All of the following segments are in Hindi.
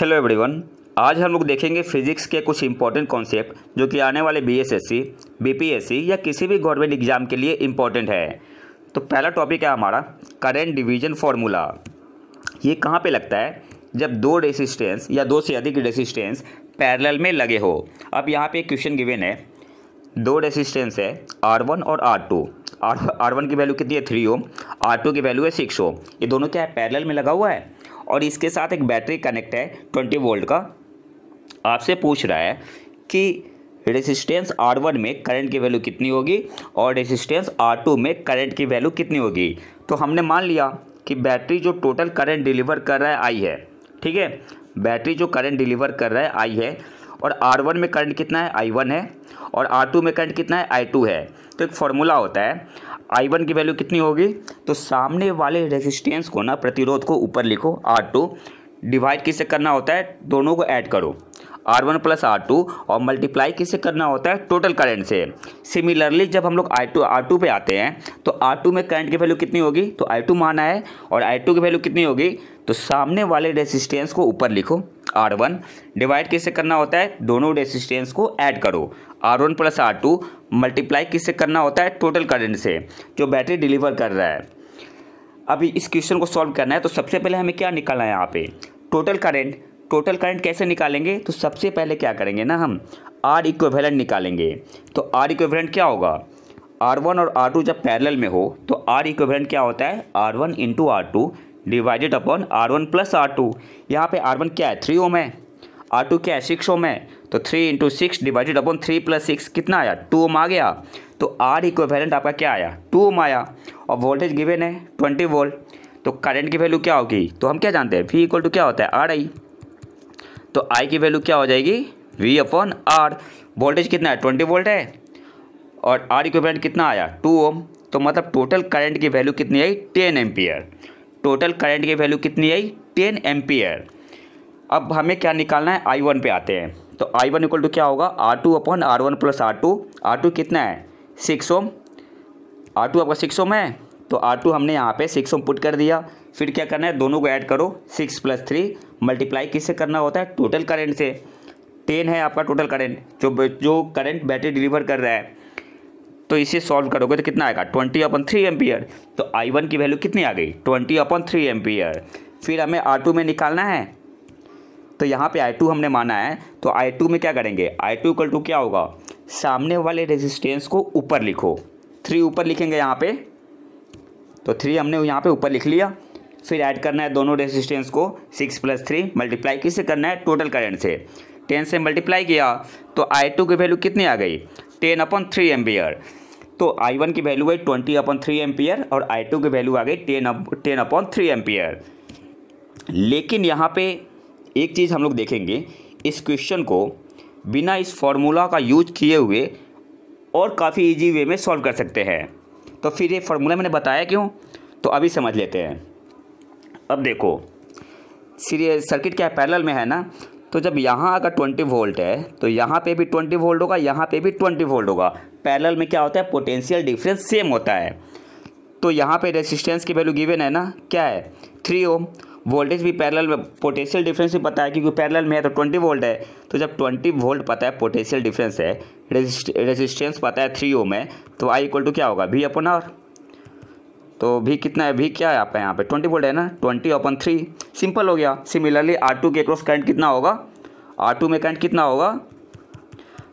हेलो एवरीवन आज हम लोग देखेंगे फिजिक्स के कुछ इंपॉर्टेंट कॉन्सेप्ट जो कि आने वाले बीएसएससी, बीपीएससी या किसी भी गवर्नमेंट एग्जाम के लिए इम्पॉर्टेंट है तो पहला टॉपिक है हमारा करेंट डिवीजन फार्मूला ये कहाँ पे लगता है जब दो रेसिस्टेंस या दो से अधिक रेसिस्टेंस पैरल में लगे हो अब यहाँ पर क्वेश्चन गिवेन है दो रेसिस्टेंस है आर वन और आर टू आर वन की वैल्यू कितनी है थ्री ओम आर टू की वैल्यू है सिक्स ओम ये दोनों क्या है पैरल में लगा हुआ है और इसके साथ एक बैटरी कनेक्ट है ट्वेंटी वोल्ट का आपसे पूछ रहा है कि रेसिस्टेंस आर वन में करंट की वैल्यू कितनी होगी और रेसिस्टेंस आर टू में करंट की वैल्यू कितनी होगी तो हमने मान लिया कि बैटरी जो टोटल करंट डिलीवर कर रहा है आई है ठीक है बैटरी जो करंट डिलीवर कर रहा है आई है और आर वन में करंट कितना है आई वन है और आर टू में करंट कितना है आई टू है तो एक फॉर्मूला होता है आई वन की वैल्यू कितनी होगी तो सामने वाले रेजिस्टेंस को ना प्रतिरोध को ऊपर लिखो आर टू डिवाइड किससे करना होता है दोनों को ऐड करो R one plus R two और मल्टीप्लाई किससे करना होता है टोटल करंट से सिमिलरली जब हम लोग आई टू आर टू पर आते हैं तो आर टू में करंट की वैल्यू कितनी होगी तो आई टू माना है और आई टू की वैल्यू कितनी होगी तो सामने वाले रेसिस्टेंस को ऊपर लिखो आर वन डिवाइड किससे करना होता है दोनों रेसिस्टेंस को ऐड करो R one plus R two multiply किससे करना होता है टोटल करंट से जो बैटरी डिलीवर कर रहा है अभी इस क्वेश्चन को सॉल्व करना है तो सबसे पहले हमें क्या निकालना है यहाँ पे टोटल करंट टोटल करंट कैसे निकालेंगे तो सबसे पहले क्या करेंगे ना हम आर इक्वेलेंट निकालेंगे तो आर इक्वेलेंट क्या होगा आर वन और आर टू जब पैरेलल में हो तो आर इक्वेलेंट क्या होता है R one into R two divided upon R one plus R two यहाँ पर आर वन क्या है थ्री ओम है आर टू क्या है सिक्स ओम है तो three into six divided upon three plus six कितना आया टू ओम आ गया तो आर इक्वेलेंट आपका क्या आया टू ओम आया और वोल्टेज गिवेन है ट्वेंटी वोल्ट तो करंट की वैल्यू क्या होगी तो हम क्या जानते हैं वी इक्वल टू क्या होता है आर आई तो आई की वैल्यू क्या हो जाएगी वी अपॉन आर वोल्टेज कितना है ट्वेंटी वोल्ट है और आर इक्वेलेंट कितना आया टू ओम तो मतलब टोटल करंट की वैल्यू कितनी आई टेन एम्पियर टोटल करंट की वैल्यू कितनी आई टेन एम्पियर अब हमें क्या निकालना है आई वन पे आते हैं तो आई वन इक्वल टू क्या होगा R two upon R one plus R two R two कितना है सिक्स ओम आर टू आपका सिक्स ओम है तो आर टू हमने यहाँ पे सिक्स ओम पुट कर दिया फिर क्या करना है दोनों को ऐड करो सिक्स प्लस थ्री मल्टीप्लाई किससे करना होता है टोटल करेंट से टेन है आपका टोटल करेंट जो जो करेंट बैटरी डिलीवर कर रहा है तो इसे सॉल्व करोगे तो कितना आएगा ट्वेंटी अपन थ्री एम्पियर तो आई वन की वैल्यू कितनी आ गई ट्वेंटी अपन थ्री एम्पियर फिर हमें आर टू में निकालना है तो यहाँ पे आई टू हमने माना है तो आई टू में क्या करेंगे आई टू इक्वल टू क्या होगा सामने वाले रेजिस्टेंस को ऊपर लिखो थ्री ऊपर लिखेंगे यहाँ पे तो थ्री हमने यहाँ पे ऊपर लिख लिया फिर ऐड करना है दोनों रेजिस्टेंस को सिक्स प्लस थ्री मल्टीप्लाई किससे करना है टोटल करेंट से टेन से मल्टीप्लाई किया तो आई टू की वैल्यू कितनी आ गई टेन अपन थ्री एम्पियर तो आई वन की वैल्यू है ट्वेंटी अपॉन थ्री एम्पियर और आई टू की वैल्यू आ गई ten ten upon three ampere लेकिन यहाँ पे एक चीज़ हम लोग देखेंगे इस क्वेश्चन को बिना इस फॉर्मूला का यूज किए हुए और काफ़ी इजी वे में सॉल्व कर सकते हैं तो फिर ये फार्मूला मैंने बताया क्यों तो अभी समझ लेते हैं अब देखो सीरियल सर्किट क्या पैरेलल में है ना तो जब यहाँ अगर ट्वेंटी वोल्ट है तो यहाँ पे भी ट्वेंटी वोल्ट होगा यहाँ पे भी ट्वेंटी वोल्ट होगा पैरेलल में क्या होता है पोटेंशियल डिफरेंस सेम होता है तो यहाँ पे रेसिस्टेंस की वैल्यू गिवन है ना क्या है थ्री ओम वोल्टेज भी पैरेलल में पोटेंशियल डिफरेंस भी पता है क्योंकि पैरेलल में है तो ट्वेंटी वोल्ट है तो जब ट्वेंटी वोल्ट पता है पोटेंशियल डिफरेंस है रेजिस्टेंस पता है थ्री ओम है तो आई इक्वल टू क्या होगा वी अपन और तो भी कितना है भी क्या है आपका यहाँ पे ट्वेंटी वोल्ट है ना ट्वेंटी अपन थ्री सिंपल हो गया सिमिलरली आर टू के क्रॉस करंट कितना होगा आर टू में करंट कितना होगा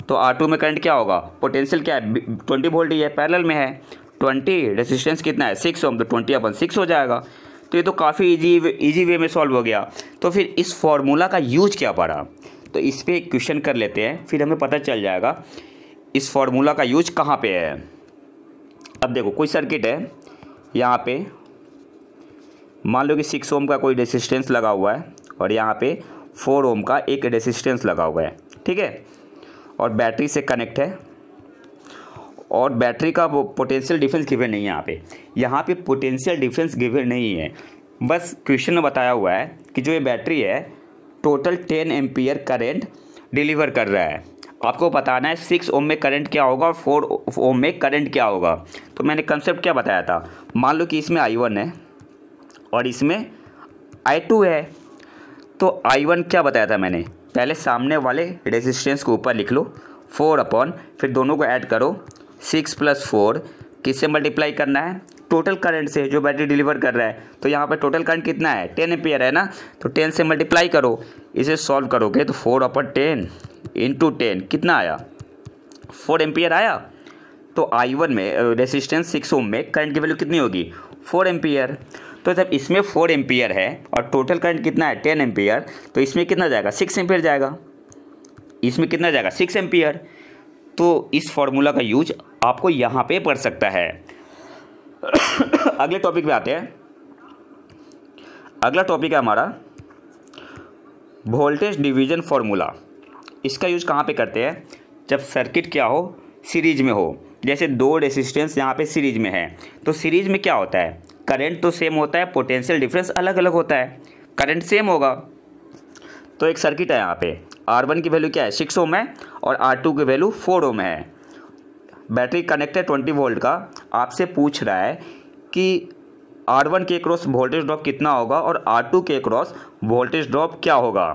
तो आर टू में करंट क्या होगा पोटेंशियल क्या है ट्वेंटी वोल्ट ही है पैरल में है ट्वेंटी रेजिस्टेंस कितना है सिक्स ओम तो ट्वेंटी अपन सिक्स हो जाएगा तो ये तो काफ़ी ईजी ईजी वे में सॉल्व हो गया तो फिर इस फॉर्मूला का यूज क्या पड़ा तो इस पर क्वेश्चन कर लेते हैं फिर हमें पता चल जाएगा इस फॉर्मूला का यूज कहाँ पे है अब देखो कोई सर्किट है यहाँ पे मान लो कि सिक्स ओम का कोई रेसिस्टेंस लगा हुआ है और यहाँ पे फोर ओम का एक रेसिस्टेंस लगा हुआ है ठीक है और बैटरी से कनेक्ट है और बैटरी का पोटेंशियल डिफेंस गिवन नहीं है यहाँ पे यहाँ पे पोटेंशियल डिफेंस गिवन नहीं है बस क्वेश्चन में बताया हुआ है कि जो ये बैटरी है total ten ampere current deliver कर रहा है आपको बताना है सिक्स ओम में करंट क्या होगा और फोर ओम में करंट क्या होगा तो मैंने कंसेप्ट क्या बताया था मान लो कि इसमें आई वन है और इसमें आई टू है तो आई वन क्या बताया था मैंने पहले सामने वाले रेजिस्टेंस को ऊपर लिख लो फोर अपॉन फिर दोनों को ऐड करो सिक्स प्लस फोर किससे मल्टीप्लाई करना है टोटल करंट से जो बैटरी डिलीवर कर रहा है तो यहाँ पर टोटल करंट कितना है टेन एम्पियर है ना तो टेन से मल्टीप्लाई करो इसे सॉल्व करोगे तो four upon ten into ten कितना आया फोर एम्पियर आया तो आई वन में रेसिस्टेंस सिक्स ओम में करंट की वैल्यू कितनी होगी फोर एम्पियर तो जब इसमें फोर एम्पियर है और टोटल करंट कितना है टेन एम्पियर तो इसमें कितना जाएगा सिक्स एम्पियर जाएगा इसमें कितना जाएगा सिक्स एम्पियर तो इस फॉर्मूला का यूज आपको यहाँ पे पड़ सकता है अगले टॉपिक पे आते हैं अगला टॉपिक है हमारा वोल्टेज डिवीजन फॉर्मूला इसका यूज़ कहाँ पे करते हैं जब सर्किट क्या हो सीरीज में हो जैसे दो रेसिस्टेंस यहाँ पे सीरीज में है तो सीरीज में क्या होता है करंट तो सेम होता है पोटेंशियल डिफरेंस अलग अलग होता है करंट सेम होगा तो एक सर्किट है यहाँ पे आर वन की वैल्यू क्या है सिक्स ओम है और आर टू की वैल्यू फोर ओम है बैटरी कनेक्ट है ट्वेंटी वोल्ट का आपसे पूछ रहा है कि आर वन के क्रॉस वोल्टेज ड्रॉप कितना होगा और आर टू के क्रॉस वोल्टेज ड्रॉप क्या होगा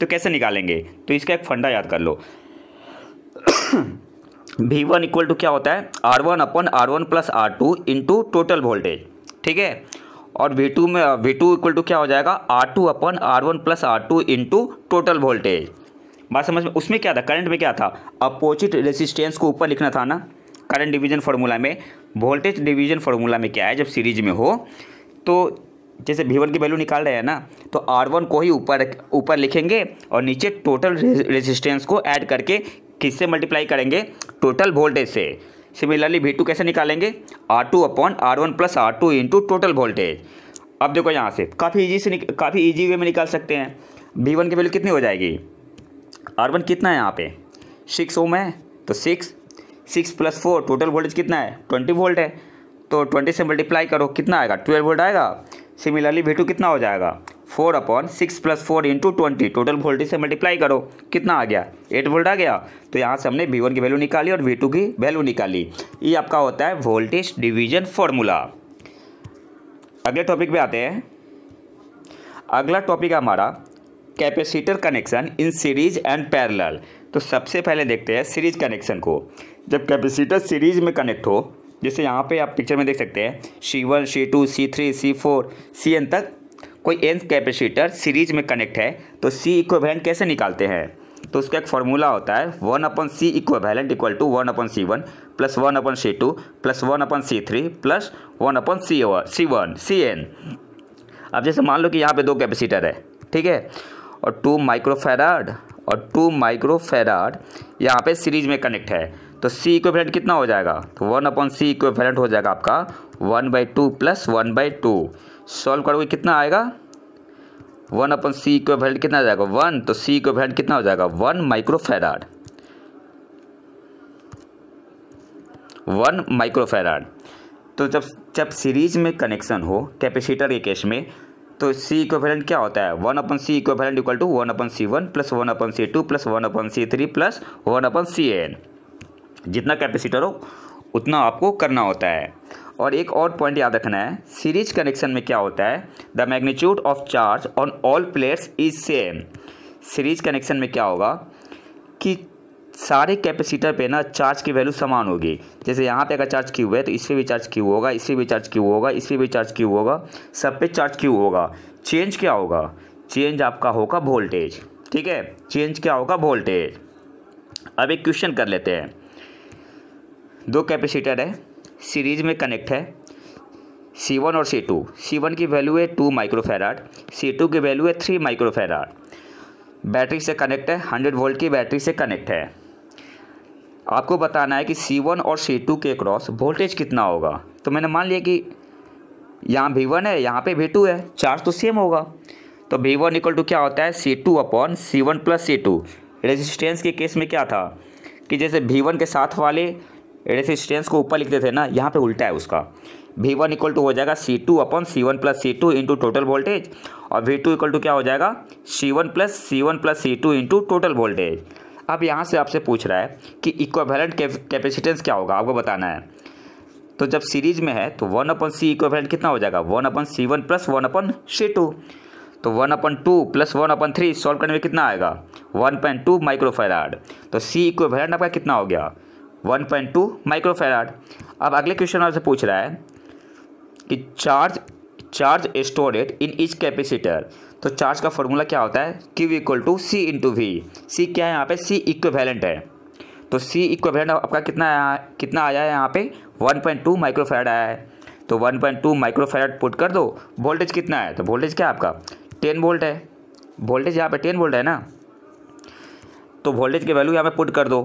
तो कैसे निकालेंगे तो इसका एक फंडा याद कर लो वी वन इक्वल टू क्या होता है R one upon R one plus R two into total voltage ठीक है और वी टू में वी टू इक्वल टू क्या हो जाएगा R two upon R one plus R two into total voltage बात समझ में उसमें क्या था करंट में क्या था अपोजिट रेसिस्टेंस को ऊपर लिखना था ना करंट डिवीजन फार्मूला में वोल्टेज डिवीजन फार्मूला में क्या है जब सीरीज में हो तो जैसे भी वन की वैल्यू निकाल रहे हैं ना तो आर वन को ही ऊपर ऊपर लिखेंगे और नीचे टोटल रेजिस्टेंस को ऐड करके किससे मल्टीप्लाई करेंगे टोटल वोल्टेज से सिमिलरली वी टू कैसे निकालेंगे R two upon R one plus R two into total voltage अब देखो यहाँ से काफ़ी ईजी से काफ़ी ईजी वे में निकाल सकते हैं भी वन की वैल्यू कितनी हो जाएगी आर वन कितना है यहाँ पे सिक्स ओम है तो six six plus four total voltage कितना है ट्वेंटी वोल्ट है तो ट्वेंटी से मल्टीप्लाई करो कितना आएगा ट्वेल्व वोल्ट आएगा सिमिलरली वी कितना हो जाएगा four upon six plus four into twenty total voltage से मल्टीप्लाई करो कितना आ गया एट वोल्ट आ गया तो यहाँ से हमने वी वन की वैल्यू निकाली और वी टू की वैल्यू निकाली ये आपका होता है वोल्टेज डिवीजन फॉर्मूला अगले टॉपिक पे आते हैं अगला टॉपिक हमारा capacitor connection in series and parallel तो सबसे पहले देखते हैं सीरीज कनेक्शन को जब कैपेसिटर सीरीज में कनेक्ट हो जैसे यहाँ पे आप पिक्चर में देख सकते हैं C one C two C three C four C N तक कोई एन कैपेसिटर सीरीज में कनेक्ट है तो सी इक्वेलेंट कैसे निकालते हैं तो उसका एक फॉर्मूला होता है one upon C equivalent equal to one upon C one plus one upon C two plus one upon C three plus one upon C C one C N अब जैसे मान लो कि यहाँ पे दो कैपेसिटर है ठीक है और टू माइक्रोफेराड और टू माइक्रो फेराड यहाँ पे सीरीज में कनेक्ट है तो सी इक्वेलेंट कितना हो जाएगा तो वन अपॉन सी इक्वेलेंट हो जाएगा आपका one by two plus one by two solve करोगे कितना आएगा वन अपॉन सी इक्वेलेंट कितना जाएगा वन तो सी इक्वेलेंट कितना हो जाएगा one micro farad one micro farad तो जब जब सीरीज में कनेक्शन हो कैपेसिटर के केस में तो सी इक्वेलेंट क्या होता है one upon C equivalent equal to one upon C one plus one upon C two plus one upon C three plus one upon C N जितना कैपेसिटर हो उतना आपको करना होता है और एक और पॉइंट याद रखना है सीरीज कनेक्शन में क्या होता है the magnitude of charge on all plates is same series connection में क्या होगा कि सारे कैपेसिटर पे ना चार्ज की वैल्यू समान होगी जैसे यहाँ पे अगर चार्ज क्यू है तो इससे भी चार्ज क्यू होगा इससे भी चार्ज क्यू होगा इससे भी चार्ज क्यू होगा सब पे चार्ज क्यू होगा चेंज क्या होगा चेंज आपका होगा वोल्टेज ठीक है चेंज क्या होगा वोल्टेज अब एक क्वेश्चन कर लेते हैं दो कैपेसिटर है सीरीज में कनेक्ट है सी वन और सी टू सी वन की वैल्यू है टू माइक्रोफेराड सी टू की वैल्यू है थ्री माइक्रोफेराड बैटरी से कनेक्ट है हंड्रेड वोल्ट की बैटरी से कनेक्ट है आपको बताना है कि C1 और C2 के क्रॉस वोल्टेज कितना होगा तो मैंने मान लिया कि यहाँ V1 है यहाँ पे V2 है चार्ज तो सेम होगा तो V1 वन इक्वल टू क्या होता है C2 two upon C one plus C two resistance के केस में क्या था कि जैसे V1 के साथ वाले रेजिस्टेंस को ऊपर लिखते थे ना यहाँ पे उल्टा है उसका भी वन इक्वल टू हो जाएगा C two upon C one plus C two into total voltage और वी टू इक्वल टू क्या हो जाएगा C one plus C one plus C two into total voltage अब यहाँ से आपसे पूछ रहा है कि इक्वावेलेंट कैपेसिटेंस क्या होगा आपको बताना है तो जब सीरीज में है तो वन अपन सी इक्वावेलेंट कितना हो जाएगा one upon C one plus one upon C two तो one upon two plus one upon three solve करने में कितना आएगा वन पॉइंट टू माइक्रोफेराड तो सी इक्वेलेंट आपका कितना हो गया वन पॉइंट टू माइक्रोफेराड अब अगले क्वेश्चन आपसे पूछ रहा है कि charge charge stored in each capacitor तो चार्ज का फॉर्मूला क्या होता है Q equal to C into V C क्या है यहाँ पे सी इक्वैलेंट है तो सी इक्वेलेंट आपका कितना आया कितना आया है यहाँ पे 1.2 पॉइंट माइक्रोफेराड आया है तो 1.2 पॉइंट माइक्रोफेराड पुट कर दो वोल्टेज कितना है तो वोल्टेज क्या है आपका 10 वोल्ट है वोल्टेज यहाँ पे 10 वोल्ट है ना तो वोल्टेज की वैल्यू यहाँ पे पुट कर दो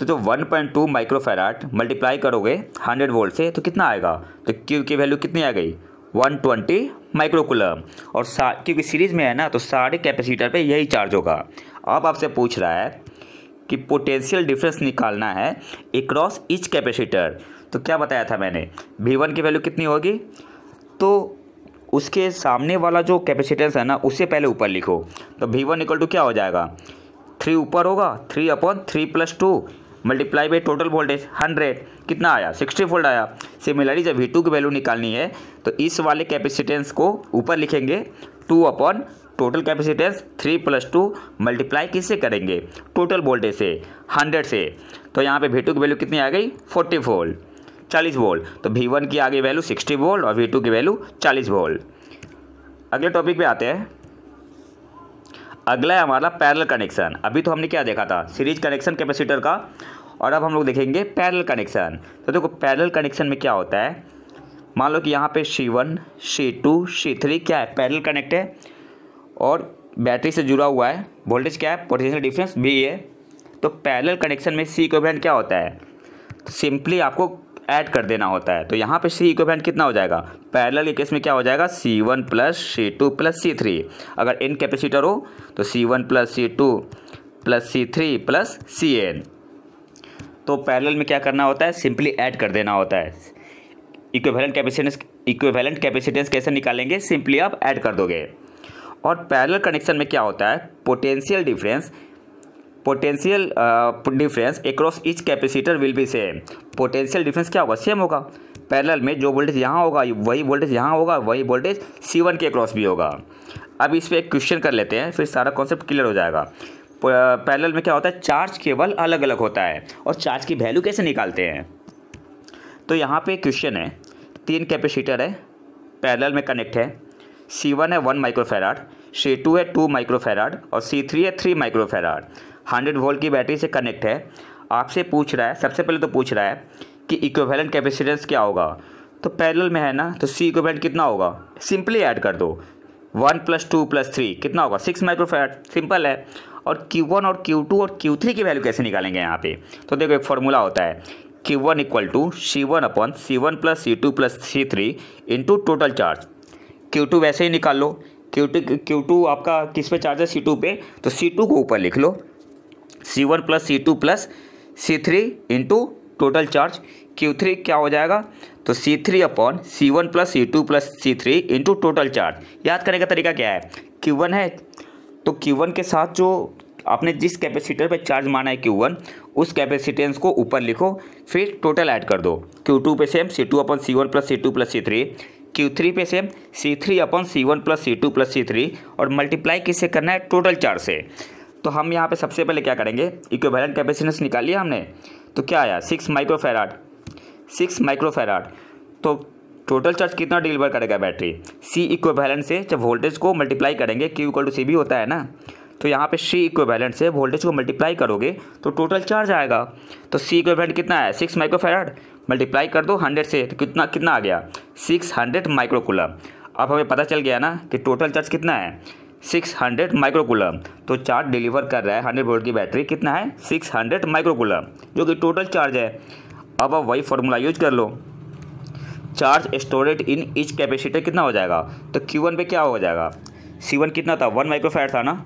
तो जो 1.2 पॉइंट माइक्रोफेराट मल्टीप्लाई करोगे 100 वोल्ट से तो कितना आएगा तो क्यू की वैल्यू कितनी आ गई वन ट्वेंटी माइक्रोकुलम और क्योंकि सीरीज़ में है ना तो सारे कैपेसिटर पे यही चार्ज होगा अब आपसे पूछ रहा है कि पोटेंशियल डिफरेंस निकालना है एक्रॉस ईच कैपेसिटर तो क्या बताया था मैंने वी वन की वैल्यू कितनी होगी तो उसके सामने वाला जो कैपेसिटेंस है ना उससे पहले ऊपर लिखो तो वी वन इक्वल टू क्या हो जाएगा थ्री ऊपर होगा three upon three plus two multiply by total voltage hundred कितना आया सिक्सटी फोल्ड आया सिमिलरली जब वी की वैल्यू निकालनी है तो इस वाले कैपेसिटेंस को ऊपर लिखेंगे two upon total capacitance three plus two multiply किससे करेंगे टोटल वोल्टेज से हंड्रेड से तो यहाँ पे वी की वैल्यू कितनी आ गई फोर्टी वोल्ट चालीस वोल्ट तो वी वन की आ गई वैल्यू सिक्सटी वोल्ट और वी टू की वैल्यू चालीस वोल्ट अगले टॉपिक पे आते हैं अगला है हमारा पैरल कनेक्शन अभी तो हमने क्या देखा था सीरीज कनेक्शन कैपेसिटर का और अब हम लोग देखेंगे पैरल कनेक्शन तो देखो पैरल कनेक्शन में क्या होता है मान लो कि यहाँ पे C1, one C3 to three क्या है पैरल कनेक्ट है और बैटरी से जुड़ा हुआ है वोल्टेज क्या है पोटेंशियल डिफरेंस भी है तो पैरल कनेक्शन में सी को क्या होता है तो सिंपली आपको ऐड कर देना होता है तो यहाँ पे सी इक्विवेलेंट कितना हो जाएगा पैरेलल के केस में क्या हो जाएगा C one plus C two plus C three अगर इन कैपेसिटर हो तो C one plus C two plus C three plus C N तो पैरेलल में क्या करना होता है सिंपली ऐड कर देना होता है इक्विवेलेंट कैपेसिटेंस इक्विवेलेंट कैपेसिटेंस कैसे निकालेंगे सिंपली आप ऐड कर दोगे और पैरेलल कनेक्शन में क्या होता है potential difference potential difference across each capacitor will be same potential difference क्या होगा सेम होगा पैरेलल में जो वोल्टेज यहाँ होगा वही वोल्टेज यहाँ होगा वही वोल्टेज सी वन के अक्रॉस भी होगा अब इस पर एक क्वेश्चन कर लेते हैं फिर सारा कॉन्सेप्ट क्लियर हो जाएगा पैरेलल uh, में क्या होता है चार्ज केवल अलग अलग होता है और चार्ज की वैल्यू कैसे निकालते हैं तो यहाँ पे क्वेश्चन है तीन कैपेसिटर है पैरेलल में कनेक्ट है सी वन है वन माइक्रोफेराड सी टू है टू माइक्रोफेराड और सी थ्री है थ्री माइक्रोफेराड हंड्रेड वोल्ट की बैटरी से कनेक्ट है आपसे पूछ रहा है सबसे पहले तो पूछ रहा है कि इक्वेलेंट कैपेसिटेंस क्या होगा तो पैरेलल में है ना तो सी इक्वेलेंट कितना होगा सिंपली ऐड कर दो one plus two plus three कितना होगा सिक्स माइक्रोफैड सिंपल है और क्यू वन और क्यू टू और क्यू थ्री की वैल्यू कैसे निकालेंगे यहाँ पे तो देखो एक फॉर्मूला होता है Q one equal to C one upon C one plus C two plus C three into total charge Q two वैसे ही निकाल लो क्यू टू क्यू टू आपका किस पे चार्ज है सी टू पे तो सी टू को ऊपर लिख लो C one plus C two plus C three into total charge Q three क्या हो जाएगा तो C three upon C one plus C two plus C three into total charge याद करने का तरीका क्या है क्यू वन है तो क्यू वन के साथ जो आपने जिस कैपेसिटर पर चार्ज माना है क्यू वन उस कैपेसिटेंस को ऊपर लिखो फिर टोटल ऐड कर दो क्यू टू पे same C two upon C one plus C two plus C three Q three पे same C three upon C one plus C two plus C three और मल्टीप्लाई किससे करना है टोटल चार्ज से तो हम यहाँ पे सबसे पहले क्या करेंगे इक्वेलेंट कैपेसिटेंस लिया हमने तो क्या आया सिक्स माइक्रोफेराड सिक्स माइक्रोफेराड तो टोटल चार्ज कितना डिलीवर करेगा बैटरी सी इक्वेलेंट से जब वोल्टेज को मल्टीप्लाई करेंगे क्यू इक्वल टू सी भी होता है ना तो यहाँ पे सी इक्वेलेंट से वोल्टेज को मल्टीप्लाई करोगे तो टोटल चार्ज आएगा तो सी इक्वेलेंट कितना है सिक्स माइक्रोफेराड मल्टीप्लाई कर दो हंड्रेड से तो कितना कितना आ गया सिक्स हंड्रेड माइक्रोकूलर अब हमें पता चल गया ना कि टोटल चार्ज कितना है 600 माइक्रोकुलम तो चार्ज डिलीवर कर रहा है 100 वोल्ट की बैटरी कितना है 600 माइक्रोकुलम जो कि टोटल चार्ज है अब आप वही फार्मूला यूज कर लो charge storage in each capacitor कितना हो जाएगा तो क्यू वन पे क्या हो जाएगा सी वन कितना था वन माइक्रोफैड था ना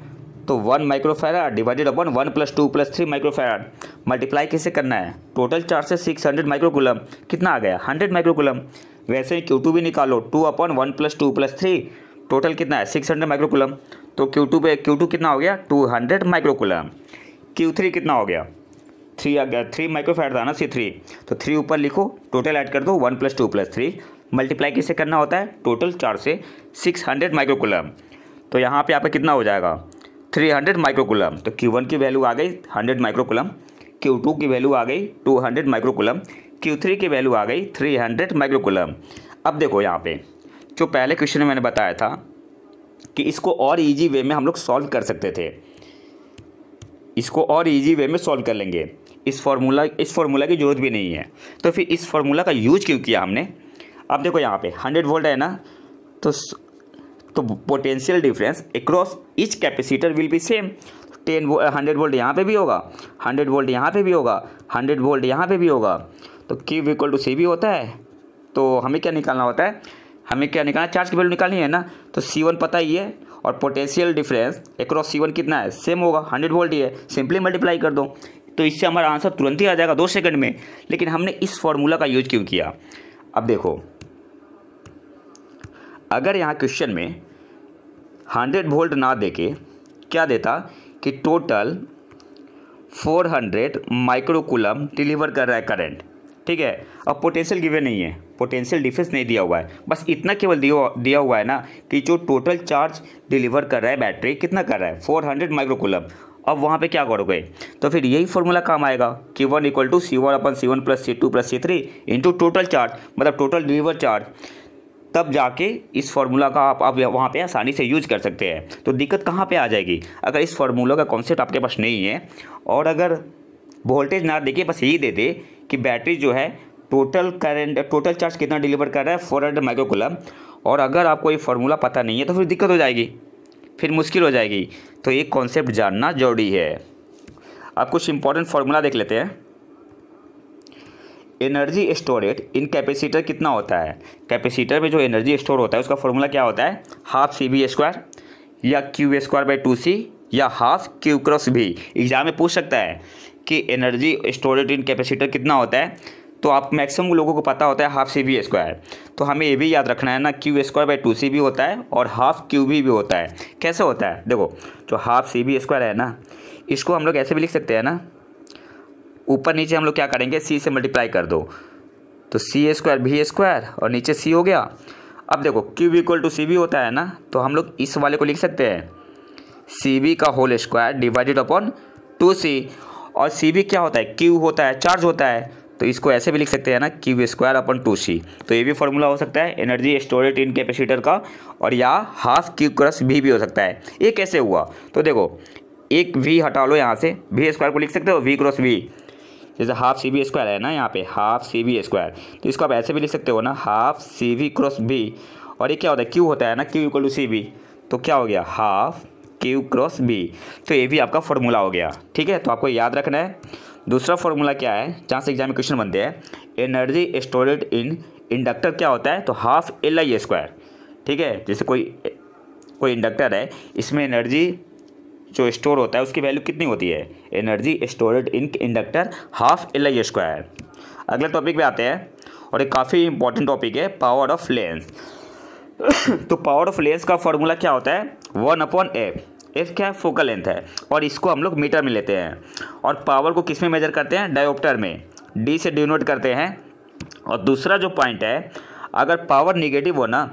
तो one microfarad divided upon one plus two plus three microfarad multiply कैसे करना है टोटल चार्ज से सिक्स हंड्रेड माइक्रोकुलम कितना आ गया हंड्रेड माइक्रोकुलम वैसे ही क्यू टू भी निकालो two upon one plus two plus three total कितना है सिक्स हंड्रेड माइक्रोकुलम तो क्यू टू पे क्यू टू कितना हो गया two hundred microcoulomb Q three कितना हो गया थ्री आ गया थ्री माइक्रोफैट था ना सी थ्री तो थ्री ऊपर लिखो टोटल ऐड कर दो one plus two plus three multiply किससे करना होता है टोटल चार से सिक्स हंड्रेड माइक्रोकुलम तो यहाँ पे आपका कितना हो जाएगा थ्री हंड्रेड माइक्रोकुलम तो क्यू वन की वैल्यू आ गई हंड्रेड माइक्रोकुलम क्यू टू की वैल्यू आ गई two hundred microcoulomb Q three की वैल्यू आ गई थ्री हंड्रेड माइक्रोकुलम अब देखो यहाँ पर जो पहले क्वेश्चन में मैंने बताया था कि इसको और ईजी वे में हम लोग सॉल्व कर सकते थे इसको और ईजी वे में सॉल्व कर लेंगे इस फार्मूला इस फार्मूला की ज़रूरत भी नहीं है तो फिर इस फार्मूला का यूज क्यों किया हमने अब देखो यहाँ पे हंड्रेड वोल्ट है ना तो तो potential difference across each capacitor will be same ten hundred volt यहाँ पे भी होगा हंड्रेड वोल्ट यहाँ पे भी होगा हंड्रेड वोल्ट यहाँ पे भी होगा तो क्यू इक्वल टू सी भी होता है तो हमें क्या निकालना होता है हमें क्या निकालना चार्ज की वैल्यू निकालनी है ना तो सी वन पता ही है और potential difference across C one कितना है सेम होगा हंड्रेड वोल्ट ही है सिंपली मल्टीप्लाई कर दो तो इससे हमारा आंसर तुरंत ही आ जाएगा दो सेकंड में लेकिन हमने इस फॉर्मूला का यूज क्यों किया अब देखो अगर यहाँ क्वेश्चन में हंड्रेड वोल्ट ना दे के क्या देता कि total four hundred microcoulomb deliver कर रहा है करेंट ठीक है अब पोटेंशियल गिवे नहीं है पोटेंशियल डिफेंस नहीं दिया हुआ है बस इतना केवल दिया हुआ है ना कि जो टोटल चार्ज डिलीवर कर रहा है बैटरी कितना कर रहा है फोर हंड्रेड माइक्रोकुलम अब वहाँ पे क्या करोगे तो फिर यही फॉर्मूला काम आएगा कि one equal to C one upon C one plus C two plus C three into total charge मतलब टोटल डिलीवर चार्ज तब जाके इस फॉर्मूला का आप आप वहाँ पे आसानी से यूज कर सकते हैं तो दिक्कत कहाँ पे आ जाएगी अगर इस फॉर्मूला का कॉन्सेप्ट आपके पास नहीं है और अगर वोल्टेज ना देखिए बस यही दे दे कि बैटरी जो है टोटल करंट टोटल चार्ज कितना डिलीवर कर रहा है फोर हंड्रेड माइक्रोकुलम और अगर आपको ये फार्मूला पता नहीं है तो फिर दिक्कत हो जाएगी फिर मुश्किल हो जाएगी तो ये कॉन्सेप्ट जानना जरूरी है आप कुछ इंपॉर्टेंट फार्मूला देख लेते हैं एनर्जी स्टोरेज इन कैपेसिटर कितना होता है कैपेसिटर में जो एनर्जी स्टोर होता है उसका फॉर्मूला क्या होता है हाफ सी बी स्क्वायर या Q square by two C या हाफ क्यू क्रॉस भी एग्जाम में पूछ सकता है कि एनर्जी स्टोरेज इन कैपेसिटर कितना होता है तो आप मैक्सिमम लोगों को पता होता है हाफ सी बी स्क्वायर तो हमें ये भी याद रखना है ना Q square by two C भी होता है और हाफ क्यू भी भी होता है कैसे होता है देखो जो हाफ सी बी स्क्वायर है ना इसको हम लोग ऐसे भी लिख सकते हैं ना ऊपर नीचे हम लोग क्या करेंगे सी से मल्टीप्लाई कर दो तो सी स्क्वायर भी स्क्वायर और नीचे सी हो गया अब देखो क्यू भी इक्वल टू सी भी होता है ना तो हम लोग इस वाले को लिख सकते हैं सी बी का whole square divided upon two C और सी बी क्या होता है क्यू होता है चार्ज होता है तो इसको ऐसे भी लिख सकते हैं ना Q square upon two C तो ये भी फॉर्मूला हो सकता है एनर्जी स्टोरेज इन कैपेसिटर का और या हाफ क्यू क्रस भी भी हो सकता है ये कैसे हुआ तो देखो एक वी हटा लो यहाँ से वी स्क्वायर को लिख सकते हो वी क्रॉस वी जैसे हाफ सी बी स्क्वायर है ना यहाँ पे हाफ सी बी स्क्वायर तो इसको आप ऐसे भी लिख सकते हो ना half C V cross B और ये क्या होता है क्यू होता है ना Q equal to C B तो क्या हो गया हाफ क्यू क्रॉस बी तो ये भी आपका फॉर्मूला हो गया ठीक है तो आपको याद रखना है दूसरा फॉर्मूला क्या है जहाँ से एग्जाम में क्वेश्चन बनते हैं एनर्जी स्टोरेड इन इंडक्टर क्या होता है तो हाफ एल आई स्क्वायर ठीक है जैसे कोई कोई इंडक्टर है इसमें एनर्जी जो स्टोर होता है उसकी वैल्यू कितनी होती है energy stored in inductor half L I square अगले टॉपिक पे आते हैं और एक काफ़ी इंपॉर्टेंट टॉपिक है पावर ऑफ लेंस तो पावर ऑफ लेंस का फॉर्मूला क्या होता है वन अपॉन एफ एफ क्या है फोकल लेंथ है और इसको हम लोग मीटर में लेते हैं और पावर को किस में मेजर करते हैं डायोप्टर में डी से डिनोट करते हैं और दूसरा जो पॉइंट है अगर पावर निगेटिव हो ना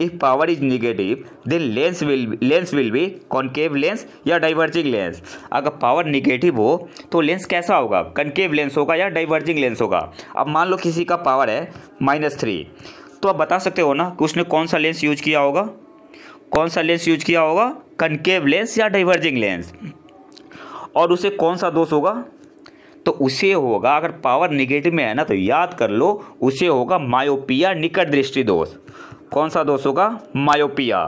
if power is negative then lens will lens will be concave lens या डाइवर्जिंग लेंस अगर पावर निगेटिव हो तो लेंस कैसा होगा कॉन्केव लेंस होगा या डाइवर्जिंग लेंस होगा अब मान लो किसी का पावर है माइनस थ्री तो आप बता सकते हो ना कि उसने कौन सा लेंस यूज किया होगा कौन सा लेंस यूज किया होगा कनकेव लेंस या डाइवर्जिंग लेंस और उसे कौन सा दोष होगा तो उसे होगा अगर पावर निगेटिव में है ना तो याद कर लो उसे होगा मायोपिया निकट दृष्टि दोष कौन सा दोष होगा मायोपिया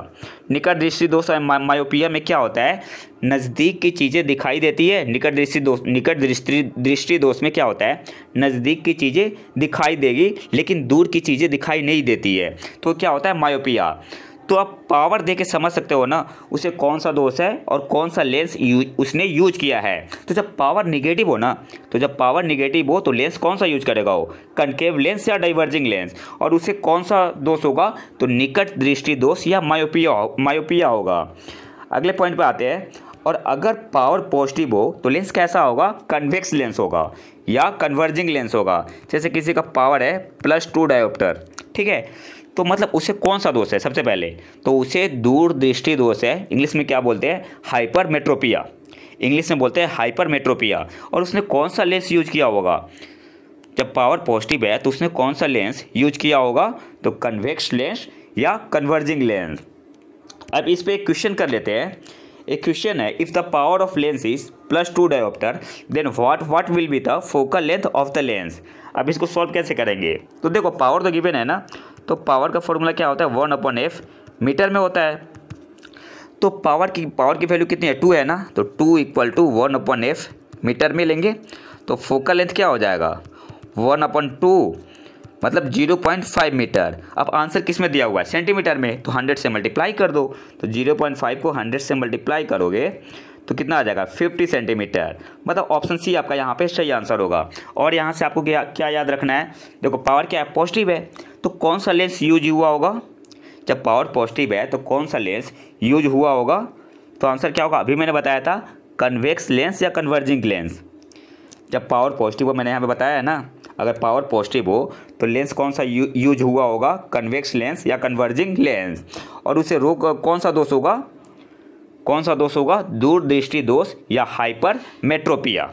निकट दृष्टि दोष मायोपिया में क्या होता है नज़दीक की चीज़ें दिखाई देती है निकट दृष्टि दोष निकट दृष्टि दृष्टि दोष में क्या होता है नज़दीक की चीज़ें दिखाई देगी लेकिन दूर की चीज़ें दिखाई नहीं देती है तो क्या होता है मायोपिया तो आप पावर दे के समझ सकते हो ना उसे कौन सा दोष है और कौन सा लेंस यूज उसने यूज किया है तो जब पावर निगेटिव हो ना तो जब पावर निगेटिव हो तो लेंस कौन सा यूज करेगा वो कनकेव लेंस या डाइवर्जिंग लेंस और उसे कौन सा दोष होगा तो निकट दृष्टि दोष या मायोपिया मायोपिया होगा अगले पॉइंट पर आते हैं और अगर पावर पॉजिटिव हो तो लेंस कैसा होगा कन्वेक्स लेंस होगा या कन्वर्जिंग लेंस होगा जैसे किसी का पावर है प्लस टू डायोप्टर ठीक है तो मतलब उसे कौन सा दोष है सबसे पहले तो उसे दूरदृष्टि दोष है इंग्लिश में क्या बोलते हैं हाइपर मेट्रोपिया इंग्लिश में बोलते हैं हाइपर मेट्रोपिया और उसने कौन सा लेंस यूज किया होगा जब पावर पॉजिटिव है तो उसने कौन सा लेंस यूज किया होगा तो कन्वेक्स लेंस या कन्वर्जिंग लेंस अब इस पर एक क्वेश्चन कर लेते हैं एक क्वेश्चन है if the power of lens is plus two dioptre then what what will be the focal length of the lens अब इसको सॉल्व कैसे करेंगे तो देखो पावर तो गिवन है ना तो पावर का फॉर्मूला क्या होता है वन अपॉन एफ मीटर में होता है तो पावर की पावर की वैल्यू कितनी है टू है ना तो two equal to one upon F metre में लेंगे तो फोकल लेंथ क्या हो जाएगा वन अपॉन टू मतलब 0.5 मीटर अब आंसर किस में दिया हुआ है सेंटीमीटर में तो 100 से मल्टीप्लाई कर दो तो 0.5 को 100 से मल्टीप्लाई करोगे तो कितना आ जाएगा 50 सेंटीमीटर मतलब ऑप्शन सी आपका यहाँ पे सही आंसर होगा और यहाँ से आपको क्या क्या याद रखना है देखो पावर क्या है पॉजिटिव है तो कौन सा लेंस यूज हुआ होगा जब पावर पॉजिटिव है तो कौन सा लेंस यूज हुआ होगा तो आंसर क्या होगा अभी मैंने बताया था कन्वेक्स लेंस या कन्वर्जिंग लेंस जब पावर पॉजिटिव हो मैंने यहाँ पे बताया है ना अगर पावर पॉजिटिव हो तो लेंस कौन सा यू, यूज हुआ होगा कन्वेक्स लेंस या कन्वर्जिंग लेंस और उसे रोक कौन सा दोष होगा कौन सा दोष होगा दूरदृष्टि दोष या हाइपर मेट्रोपिया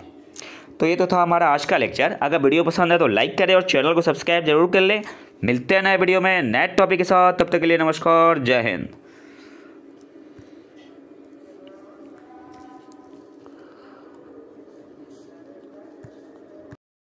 तो ये तो था हमारा आज का लेक्चर अगर वीडियो पसंद है तो लाइक करें और चैनल को सब्सक्राइब जरूर कर लें मिलते हैं नए वीडियो में नए टॉपिक के साथ तब तक के लिए नमस्कार जय हिंद